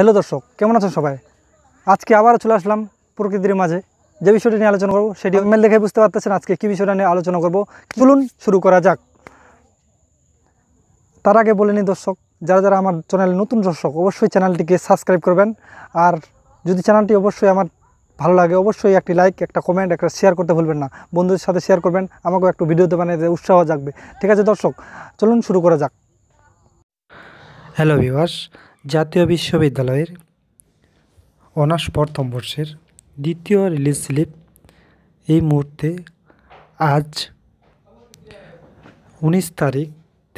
hello দর্শক কেমন আছেন সবাই আজকে আবারও চলে আসলাম প্রকৃতির মাঝে যে বিষয়টি নিয়ে আলোচনা করবো সেটি মেল দেখে বুঝতে পারতেছেন আজকে কী বিষয়টা নিয়ে আলোচনা করবো চলুন শুরু করা যাক তার আগে বলে নিই দর্শক যারা যারা আমার চ্যানেলে নতুন দর্শক অবশ্যই চ্যানেলটিকে সাবস্ক্রাইব করবেন আর যদি চ্যানেলটি অবশ্যই আমার ভালো লাগে অবশ্যই একটি লাইক একটা কমেন্ট একটা শেয়ার করতে ভুলবেন না বন্ধুদের সাথে শেয়ার করবেন আমাকেও একটু ভিডিওতে বানাইতে উৎসাহ জাগবে ঠিক আছে দর্শক চলুন শুরু করা যাক হ্যালো বিভাস জাতীয় বিশ্ববিদ্যালয়ের অনার্স প্রথম বর্ষের দ্বিতীয় রিলিজ স্লিপ এই মুহূর্তে আজ উনিশ তারিখ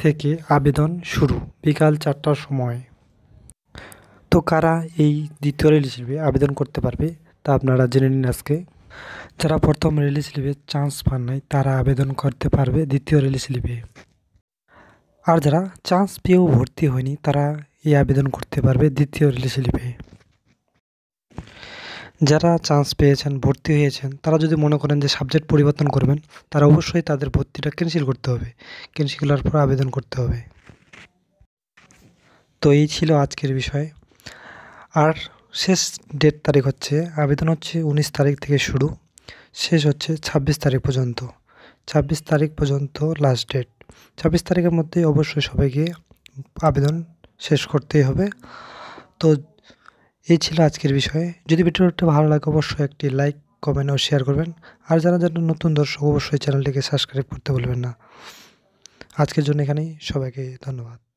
থেকে আবেদন শুরু বিকাল চারটার সময় তো কারা এই দ্বিতীয় রিলিজ স্লিপে আবেদন করতে পারবে তা আপনারা জেনে নিন আজকে যারা প্রথম রিলিজ স্লিপে চান্স পান নাই তারা আবেদন করতে পারবে দ্বিতীয় রিলিজ স্লিপে আর যারা চান্স পেয়েও ভর্তি হয়নি তারা এই আবেদন করতে পারবে দ্বিতীয় রিলিজ স্লিপে যারা চান্স পেয়েছেন ভর্তি হয়েছেন তারা যদি মনে করেন যে সাবজেক্ট পরিবর্তন করবেন তারা অবশ্যই তাদের ভর্তিটা ক্যান্সেল করতে হবে ক্যান্সেল করার পর আবেদন করতে হবে তো এই ছিল আজকের বিষয় আর শেষ ডেট তারিখ হচ্ছে আবেদন হচ্ছে উনিশ তারিখ থেকে শুরু শেষ হচ্ছে ছাব্বিশ তারিখ পর্যন্ত ছাব্বিশ তারিখ পর্যন্ত লাস্ট ডেট ছাব্বিশ তারিখের মধ্যে অবশ্যই সবাইকে আবেদন শেষ করতেই হবে তো এই ছিল আজকের বিষয়ে যদি ভিডিওটা ভালো লাগে অবশ্যই একটি লাইক কমেন্ট ও শেয়ার করবেন আর যারা যারা নতুন দর্শক অবশ্যই চ্যানেলটিকে সাবস্ক্রাইব করতে বলবেন না আজকের জন্য এখানেই সবাইকে ধন্যবাদ